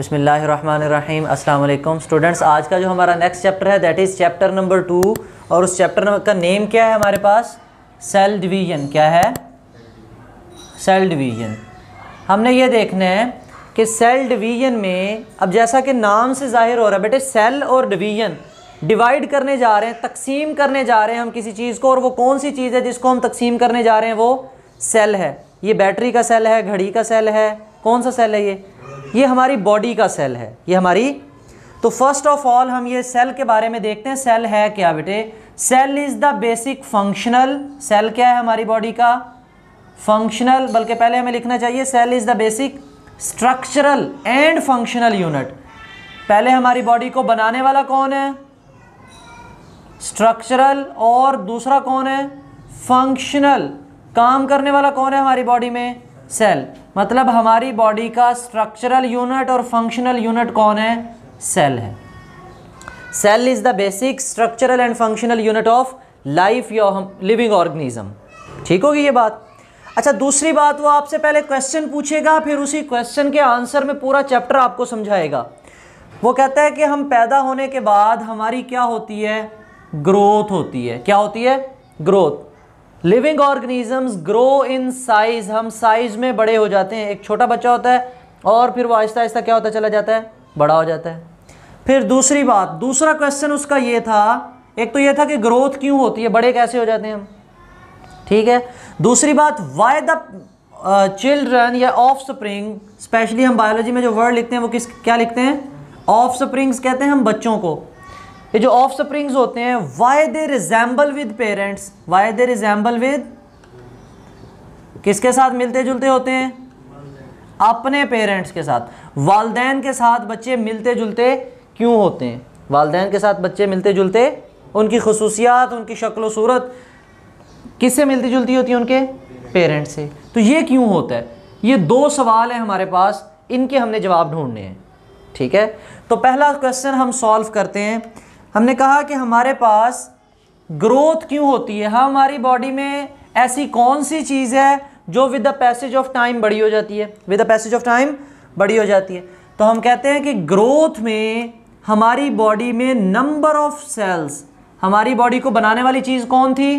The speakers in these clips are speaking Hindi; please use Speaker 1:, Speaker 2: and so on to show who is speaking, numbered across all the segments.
Speaker 1: बिसमीम अल्लाम स्टूडेंट्स आज का जो हमारा नेक्स्ट चैप्टर है that is chapter number two और उस चैप्टर का नेम क्या है हमारे पास सेल डिवीजन क्या है सेल डिवीजन हमने ये देखना है कि सेल डिवीजन में अब जैसा कि नाम से जाहिर हो रहा है बेटे सेल और डिवीजन डिवाइड करने जा रहे हैं तकसीम करने जा रहे हैं हम किसी चीज़ को और वो कौन सी चीज़ है जिसको हम तकसीम करने जा रहे हैं वो सेल है ये बैटरी का सेल है घड़ी का सेल है कौन सा सेल है ये ये हमारी बॉडी का सेल है ये हमारी तो फर्स्ट ऑफ ऑल हम ये सेल के बारे में देखते हैं सेल है क्या बेटे cell is the basic functional cell क्या है हमारी बॉडी का फंक्शनल बल्कि पहले हमें लिखना चाहिए cell is the basic structural and functional unit पहले हमारी बॉडी को बनाने वाला कौन है स्ट्रक्चरल और दूसरा कौन है फंक्शनल काम करने वाला कौन है हमारी बॉडी में सेल मतलब हमारी बॉडी का स्ट्रक्चरल यूनिट और फंक्शनल यूनिट कौन है सेल है cell is the basic structural and functional unit of life या लिविंग ऑर्गेनिज्म ठीक होगी ये बात अच्छा दूसरी बात वो आपसे पहले क्वेश्चन पूछेगा फिर उसी क्वेश्चन के आंसर में पूरा चैप्टर आपको समझाएगा वो कहता है कि हम पैदा होने के बाद हमारी क्या होती है ग्रोथ होती है क्या होती है growth living organisms grow in size हम साइज में बड़े हो जाते हैं एक छोटा बच्चा होता है और फिर वो आहिस्ता आहिस्ता क्या होता चला जाता है बड़ा हो जाता है फिर दूसरी बात दूसरा क्वेश्चन उसका ये था एक तो ये था कि ग्रोथ क्यों होती है बड़े कैसे हो जाते हैं हम ठीक है दूसरी बात वाई द चिल्ड्रन या ऑफ स्प्रिंग स्पेशली हम बायोलॉजी में जो वर्ड लिखते हैं वो किस क्या लिखते हैं ऑफ स्प्रिंग्स कहते हैं हम बच्चों को ये जो ऑफ स्प्रिंग्स होते हैं why they resemble with parents why they resemble with किसके साथ मिलते जुलते होते हैं अपने पेरेंट्स के साथ वालदेन के साथ बच्चे मिलते जुलते क्यों होते हैं वालदेन के साथ बच्चे मिलते जुलते उनकी खसूसियात उनकी शक्ल सूरत किससे मिलती जुलती होती है उनके पेरेंट्स से तो ये क्यों होता है ये दो सवाल हैं हमारे पास इनके हमने जवाब ढूंढने हैं ठीक है तो पहला क्वेश्चन हम सॉल्व करते हैं हमने कहा कि हमारे पास ग्रोथ क्यों होती है हाँ हमारी बॉडी में ऐसी कौन सी चीज़ है जो with the passage of time बड़ी हो जाती है with the passage of time बड़ी हो जाती है तो हम कहते हैं कि ग्रोथ में हमारी बॉडी में नंबर ऑफ सेल्स हमारी बॉडी को बनाने वाली चीज़ कौन थी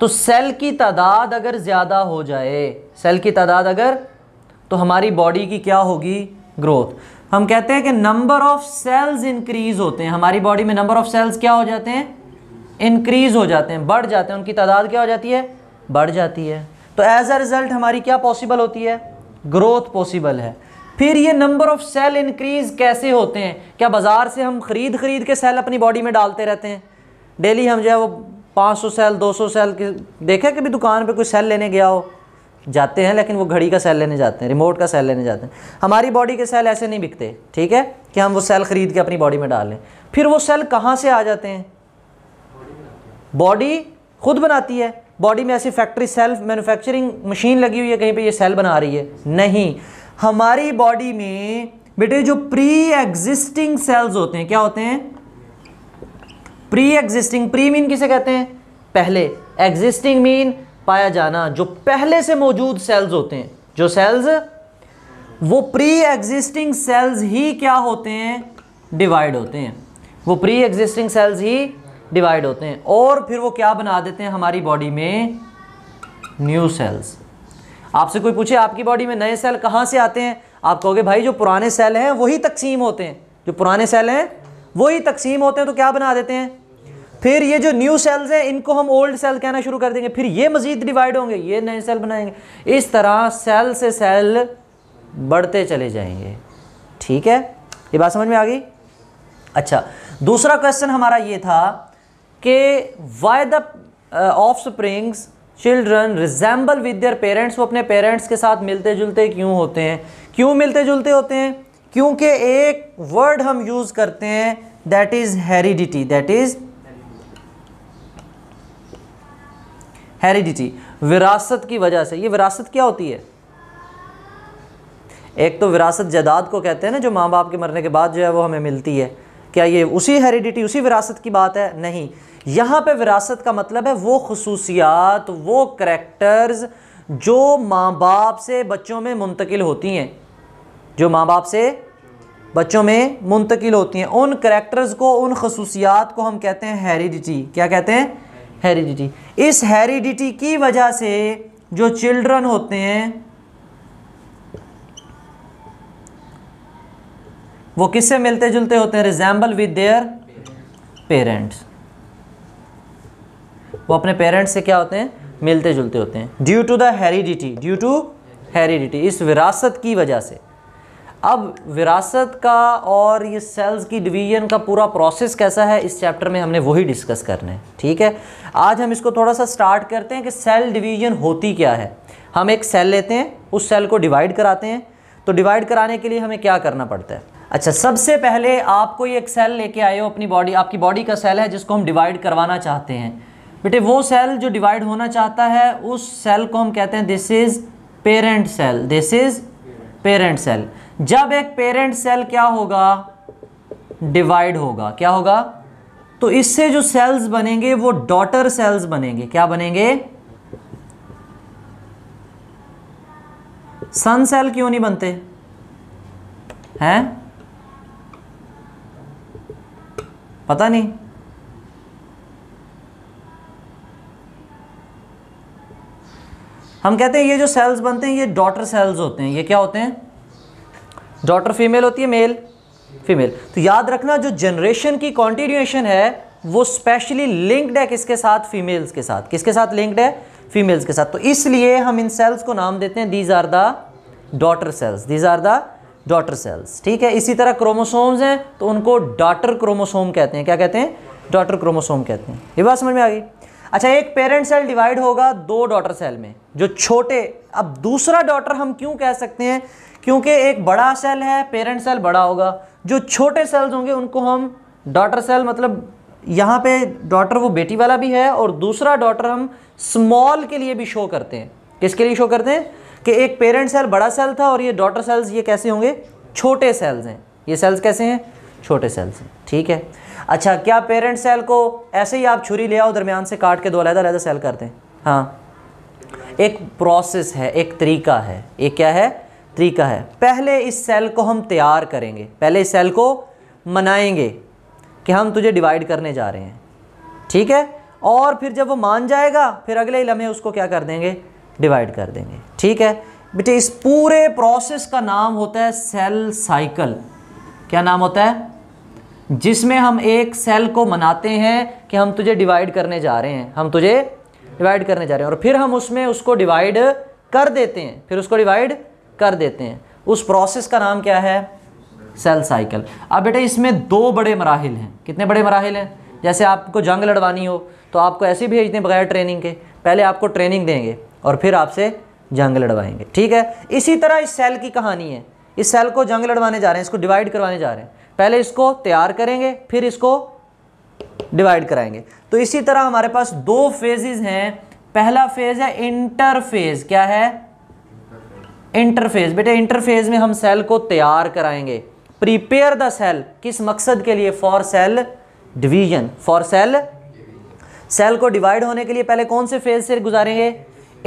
Speaker 1: तो सेल की तादाद अगर ज़्यादा हो जाए सेल की तादाद अगर तो हमारी बॉडी की क्या होगी ग्रोथ हम कहते हैं कि नंबर ऑफ सेल्स इंक्रीज होते हैं हमारी बॉडी में नंबर ऑफ सेल्स क्या हो जाते हैं इंक्रीज हो जाते हैं बढ़ जाते हैं उनकी तादाद क्या हो जाती है बढ़ जाती है तो एज अ रिज़ल्ट हमारी क्या पॉसिबल होती है ग्रोथ पॉसिबल है फिर ये नंबर ऑफ सेल इंक्रीज कैसे होते हैं क्या बाज़ार से हम ख़रीद ख़रीद के सेल अपनी बॉडी में डालते रहते हैं डेली हम जो है वो 500 सेल 200 सेल के देखा कभी दुकान पे कोई सेल लेने गया हो जाते हैं लेकिन वो घड़ी का सेल लेने जाते हैं रिमोट का सेल लेने जाते हैं हमारी बॉडी के सेल ऐसे नहीं बिकते ठीक है कि हम वो सेल ख़रीद के अपनी बॉडी में डाल लें फिर वो सेल कहाँ से आ जाते हैं बॉडी खुद बनाती है बॉडी में ऐसी फैक्ट्री सेल्फ मैन्युफैक्चरिंग मशीन लगी हुई है कहीं पे ये सेल बना रही है नहीं हमारी बॉडी में बेटे जो प्री एग्जिस्टिंग सेल्स होते हैं क्या होते हैं प्री एग्जिस्टिंग प्री मीन किसे कहते हैं पहले एग्जिस्टिंग मीन पाया जाना जो पहले से मौजूद सेल्स होते हैं जो सेल्स वो प्री एग्जिस्टिंग सेल्स ही क्या होते हैं डिवाइड होते हैं वो प्री एग्जिस्टिंग सेल्स ही डिवाइड होते हैं और फिर वो क्या बना देते हैं हमारी बॉडी में न्यू सेल्स आपसे कोई पूछे आपकी बॉडी में नए सेल कहाँ से आते हैं आप कहोगे भाई जो पुराने सेल हैं वही तकसीम होते हैं जो पुराने सेल हैं वही तकसीम होते हैं तो क्या बना देते हैं फिर ये जो न्यू सेल्स हैं इनको हम ओल्ड सेल कहना शुरू कर देंगे फिर ये मजीद डिवाइड होंगे ये नए सेल बनाएंगे इस तरह सेल से सेल बढ़ते चले जाएंगे ठीक है ये बात समझ में आ गई अच्छा दूसरा क्वेश्चन हमारा ये था कि why the offsprings children resemble with their parents वो अपने पेरेंट्स के साथ मिलते जुलते क्यों होते हैं क्यों मिलते जुलते होते हैं क्योंकि एक वर्ड हम यूज़ करते हैं that is heredity that is heredity विरासत की वजह से ये विरासत क्या होती है एक तो विरासत जदाद को कहते हैं ना जो माँ बाप के मरने के बाद जो है वो हमें मिलती है क्या ये उसी हेरिडिटी उसी विरासत की बात है नहीं यहाँ पे विरासत का मतलब है वो खसूसियात वो करेक्टर्स जो माँ बाप से बच्चों में मुंतकिल होती हैं जो माँ बाप से बच्चों में मुंतकिल होती हैं उन करेक्टर्स को उन खसूसियात को हम कहते हैं हेरिडिटी क्या कहते हैं हेरिडिटी इस हेरिडिटी की वजह से जो चिल्ड्रन होते हैं वो किससे मिलते जुलते होते हैं रिजेंबल विद देयर पेरेंट्स वो अपने पेरेंट्स से क्या होते हैं मिलते जुलते होते हैं due to the heredity due to heredity इस विरासत की वजह से अब विरासत का और ये सेल्स की डिवीजन का पूरा प्रोसेस कैसा है इस चैप्टर में हमने वही डिस्कस करना है ठीक है आज हम इसको थोड़ा सा स्टार्ट करते हैं कि सेल डिवीजन होती क्या है हम एक सेल लेते हैं उस सेल को डिवाइड कराते हैं तो डिवाइड कराने के लिए हमें क्या करना पड़ता है अच्छा सबसे पहले आपको एक सेल लेके आए हो अपनी बॉडी आपकी बॉडी का सेल है जिसको हम डिवाइड करवाना चाहते हैं बेटे वो सेल जो डिवाइड होना चाहता है उस सेल को हम कहते हैं this is parent cell this is parent cell जब एक पेरेंट सेल क्या होगा डिवाइड होगा क्या होगा तो इससे जो सेल्स बनेंगे वो डॉटर सेल्स बनेंगे क्या बनेंगे सन सेल क्यों नहीं बनते हैं पता नहीं हम कहते हैं ये जो सेल्स बनते हैं ये डॉटर सेल्स होते हैं ये क्या होते हैं डॉटर फीमेल होती है मेल फीमेल तो याद रखना जो जनरेशन की कॉन्टिन्यूएशन है वो स्पेशली लिंक्ड है किसके साथ फीमेल्स के साथ किसके साथ लिंक्ड है फीमेल्स के साथ तो इसलिए हम इन सेल्स को नाम देते हैं these are the daughter cells these are the daughter cells ठीक है इसी तरह क्रोमोसोम्स हैं तो उनको डॉटर क्रोमोसोम कहते हैं क्या कहते हैं डॉटर क्रोमोसोम कहते हैं ये बात समझ में आ गई अच्छा एक पेरेंट सेल डिवाइड होगा दो डॉटर सेल में जो छोटे अब दूसरा डॉटर हम क्यों कह सकते हैं क्योंकि एक बड़ा सेल है पेरेंट सेल बड़ा होगा जो छोटे सेल्स होंगे उनको हम डॉटर सेल मतलब यहाँ पे डॉटर वो बेटी वाला भी है और दूसरा डॉटर हम स्मॉल के लिए भी शो करते हैं किसके लिए शो करते हैं कि एक पेरेंट सेल बड़ा सेल था और ये डॉटर सेल्स ये कैसे होंगे छोटे सेल्स हैं ये सेल्स कैसे हैं छोटे सेल्स हैं ठीक है अच्छा क्या पेरेंट सेल को ऐसे ही आप छुरी ले आओ दरमियान से काट के दो अलहदा अलहदा सेल करते हैं हाँ एक प्रोसेस है एक तरीका है एक क्या है तरीका है पहले इस सेल को हम तैयार करेंगे पहले इस सेल को मनाएंगे कि हम तुझे डिवाइड करने जा रहे हैं ठीक है और फिर जब वो मान जाएगा फिर अगले ही लम्हे उसको क्या कर देंगे डिवाइड कर देंगे ठीक है बेटे इस पूरे प्रोसेस का नाम होता है सेल साइकिल क्या नाम होता है जिसमें हम एक सेल को मनाते हैं कि हम तुझे डिवाइड करने जा रहे हैं हम तुझे डिवाइड करने जा रहे हैं और फिर हम उसमें उसको डिवाइड कर देते हैं फिर उसको डिवाइड कर देते हैं उस प्रोसेस का नाम क्या है सेल साइकिल अब बेटा इसमें दो बड़े मराहल हैं कितने बड़े मराहल हैं जैसे आपको जंग लड़वानी हो तो आपको ऐसे भेज दें बगैर ट्रेनिंग के पहले आपको ट्रेनिंग देंगे और फिर आपसे जंग लड़वाएंगे ठीक है इसी तरह इस सेल की कहानी है इस सेल को जंग लड़वाने जा रहे हैं इसको डिवाइड करवाने जा रहे हैं पहले इसको तैयार करेंगे फिर इसको डिवाइड कराएंगे तो इसी तरह हमारे पास दो फेजेज हैं पहला फेज है इंटरफेज क्या है इंटरफेज बेटे इंटरफेज में हम सेल को तैयार कराएंगे प्रिपेयर द सेल किस मकसद के लिए for cell division for cell cell को डिवाइड होने के लिए पहले कौन से फेज से गुजारेंगे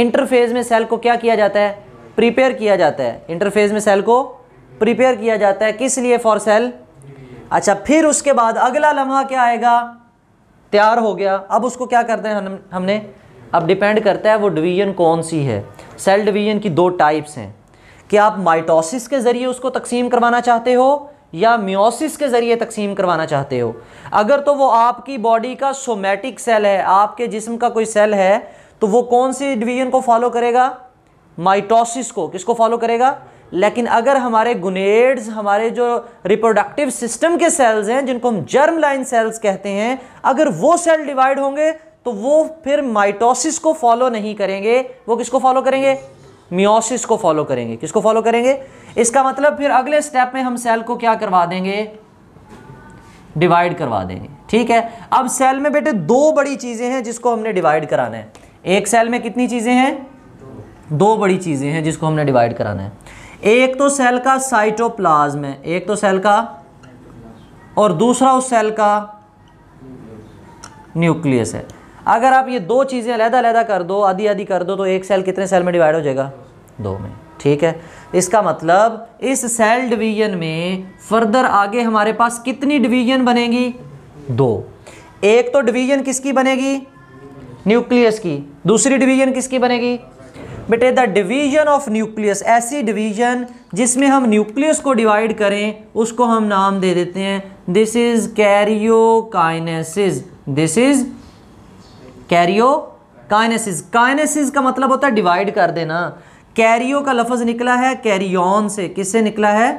Speaker 1: इंटरफेज में सेल को क्या किया जाता है प्रिपेयर किया जाता है इंटरफेज में सेल को प्रिपेयर किया जाता है किस लिए फॉर सेल अच्छा फिर उसके बाद अगला लम्हा क्या आएगा तैयार हो गया अब उसको क्या करते हैं हम हमने अब डिपेंड करता है वो डिवीजन कौन सी है सेल डिवीजन की दो टाइप्स हैं कि आप माइटोसिस के ज़रिए उसको तकसीम करवाना चाहते हो या म्योसिस के ज़रिए तकसीम करवाना चाहते हो अगर तो वो आपकी बॉडी का सोमेटिक सेल है आपके जिस्म का कोई सेल है तो वो कौन सी डिवीजन को फॉलो करेगा माइटोसिस को किसको फॉलो करेगा लेकिन अगर हमारे गुनेड्स हमारे जो रिप्रोडक्टिव सिस्टम के सेल्स हैं जिनको हम जर्म लाइन सेल्स कहते हैं अगर वो सेल डिवाइड होंगे तो वो फिर माइटोसिस को फॉलो नहीं करेंगे वो किसको फॉलो करेंगे मियोसिस को फॉलो करेंगे किसको फॉलो करेंगे इसका मतलब फिर अगले स्टेप में हम सेल को क्या करवा देंगे डिवाइड करवा देंगे ठीक है अब सेल में बेटे दो बड़ी चीज़ें हैं जिसको हमने डिवाइड कराना है एक सेल में कितनी चीज़ें हैं दो बड़ी चीज़ें हैं जिसको हमने डिवाइड कराना है एक तो सेल का साइटोप्लाज्म है एक तो सेल का और दूसरा उस सेल का न्यूक्लियस है अगर आप ये दो चीज़ें अलहदा अलहदा कर दो आधी आधी कर दो तो एक सेल कितने सेल में डिवाइड हो जाएगा दो में ठीक है इसका मतलब इस सेल डिवीजन में फर्दर आगे हमारे पास कितनी डिवीजन बनेगी दो एक तो डिवीजन किसकी बनेगी न्यूक्लियस की दूसरी डिवीजन किसकी बनेगी बेटे द डिवीजन ऑफ न्यूक्लियस ऐसी डिवीजन जिसमें हम न्यूक्लियस को डिवाइड करें उसको हम नाम दे देते हैं this is karyokinesis this is karyokinesis kinesis का मतलब होता है डिवाइड कर देना कैरियो का लफज निकला है कैरियन से किससे निकला है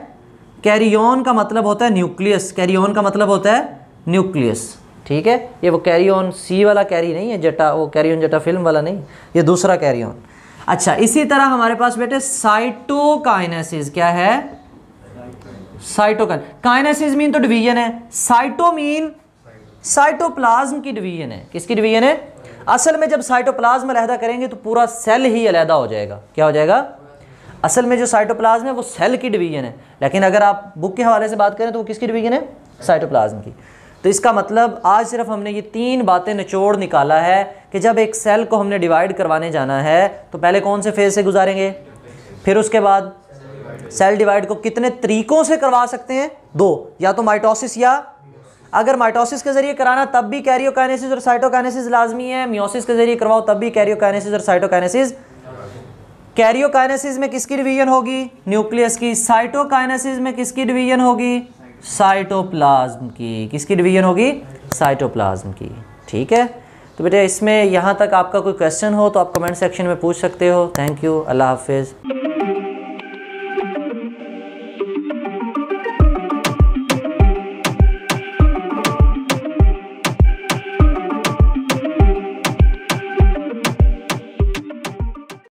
Speaker 1: कैरियन का मतलब होता है न्यूक्लियस कैरियन का मतलब होता है न्यूक्लियस ठीक है ये वो कैरियन सी वाला कैरी नहीं है जटा वो कैरियन जटा फिल्म वाला नहीं ये दूसरा कैरियन अच्छा इसी तरह हमारे पास बेटे साइटोकाइनेसिस क्या है साइटोकाइन काइनेसिस मीन तो डिवीजन है साइटो मीन साइटोप्लाज्म की डिवीजन है किसकी डिवीजन है असल में जब साइटोप्लाज्म अलहदा करेंगे तो पूरा सेल ही अलहदा हो जाएगा क्या हो जाएगा असल में जो साइटोप्लाज्म है वो सेल की डिवीजन है लेकिन अगर आप बुक के हवाले से बात करें तो वो किसकी डिवीजन है साइटोप्लाज्म की तो इसका मतलब आज सिर्फ हमने ये तीन बातें निचोड़ निकाला है कि जब एक सेल को हमने डिवाइड करवाने जाना है तो पहले कौन से फेज से गुजारेंगे फिर उसके बाद सेल डिवाइड को कितने तरीकों से करवा सकते हैं दो या तो माइटोसिस या अगर माइटोसिस के जरिए कराना तब भी कैरियोकाइनेसिस और साइटोकाइनेसिस लाजमी है म्योसिस के जरिए करवाओ तब भी कैरियोकाइनेसिस और साइटोकाइनेसिस कैरियोकाइनेसिस में किसकी डिवीजन होगी न्यूक्लियस की साइटोकाइनेसिस में किसकी डिवीजन होगी साइटोप्लाज्म की किसकी डिवीजन होगी साइटोप्लाज्म की ठीक है तो बेटा इसमें यहाँ तक आपका कोई क्वेश्चन हो तो आप कमेंट सेक्शन में पूछ सकते हो थैंक यू अल्लाह हाफिज़